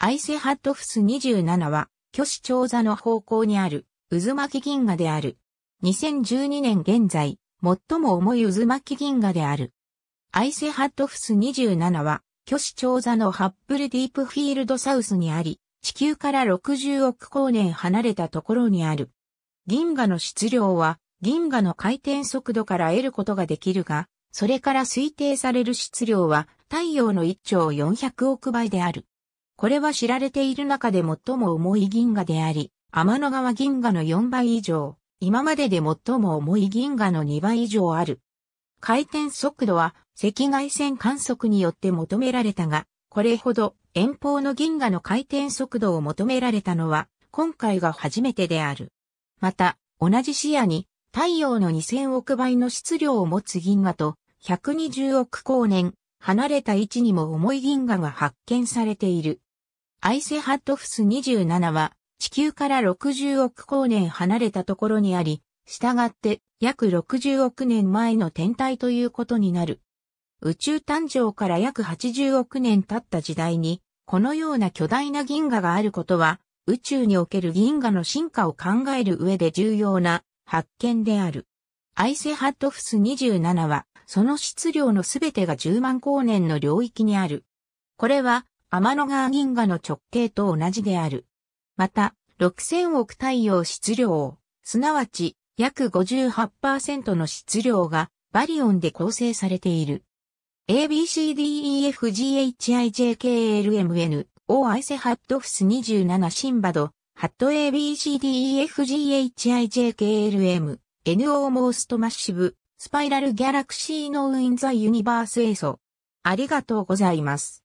アイセハットフス27は、巨子長座の方向にある、渦巻き銀河である。2012年現在、最も重い渦巻き銀河である。アイセハットフス27は、巨子長座のハッブルディープフィールドサウスにあり、地球から60億光年離れたところにある。銀河の質量は、銀河の回転速度から得ることができるが、それから推定される質量は太陽の1兆400億倍である。これは知られている中で最も重い銀河であり、天の川銀河の4倍以上、今までで最も重い銀河の2倍以上ある。回転速度は赤外線観測によって求められたが、これほど遠方の銀河の回転速度を求められたのは今回が初めてである。また、同じ視野に太陽の2000億倍の質量を持つ銀河と120億光年離れた位置にも重い銀河が発見されている。アイセハットフス27は地球から60億光年離れたところにあり、従って約60億年前の天体ということになる。宇宙誕生から約80億年経った時代に、このような巨大な銀河があることは、宇宙における銀河の進化を考える上で重要な発見である。アイセハットフス27は、その質量のすべてが10万光年の領域にある。これは天の川銀河の直径と同じである。また、6000億太陽質量、すなわち約58%の質量がバリオンで構成されている。ABCDEFGHIJKLMN、O アイセハットフス27シンバド、ハット ABCDEFGHIJKLM、NO モーストマッシブ、スパイラルギャラクシーのウィンザユニバース s o ありがとうございます。